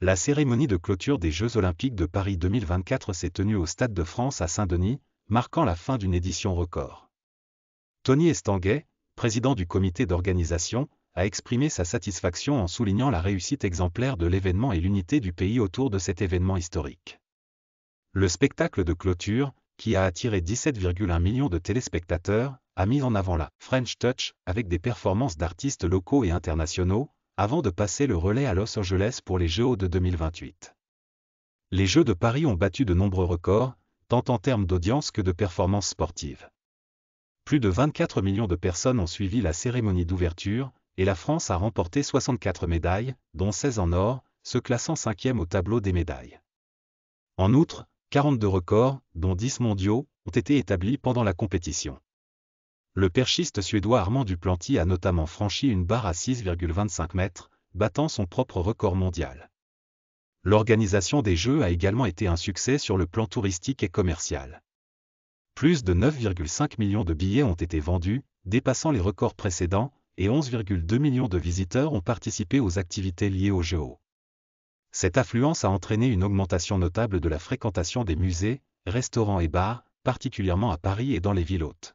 La cérémonie de clôture des Jeux Olympiques de Paris 2024 s'est tenue au Stade de France à Saint-Denis, marquant la fin d'une édition record. Tony Estanguet, président du comité d'organisation, a exprimé sa satisfaction en soulignant la réussite exemplaire de l'événement et l'unité du pays autour de cet événement historique. Le spectacle de clôture, qui a attiré 17,1 millions de téléspectateurs, a mis en avant la French Touch avec des performances d'artistes locaux et internationaux, avant de passer le relais à Los Angeles pour les JO de 2028. Les Jeux de Paris ont battu de nombreux records, tant en termes d'audience que de performances sportives. Plus de 24 millions de personnes ont suivi la cérémonie d'ouverture, et la France a remporté 64 médailles, dont 16 en or, se classant cinquième au tableau des médailles. En outre, 42 records, dont 10 mondiaux, ont été établis pendant la compétition. Le perchiste suédois Armand Duplanty a notamment franchi une barre à 6,25 mètres, battant son propre record mondial. L'organisation des Jeux a également été un succès sur le plan touristique et commercial. Plus de 9,5 millions de billets ont été vendus, dépassant les records précédents, et 11,2 millions de visiteurs ont participé aux activités liées aux Jeux. Cette affluence a entraîné une augmentation notable de la fréquentation des musées, restaurants et bars, particulièrement à Paris et dans les villes hautes.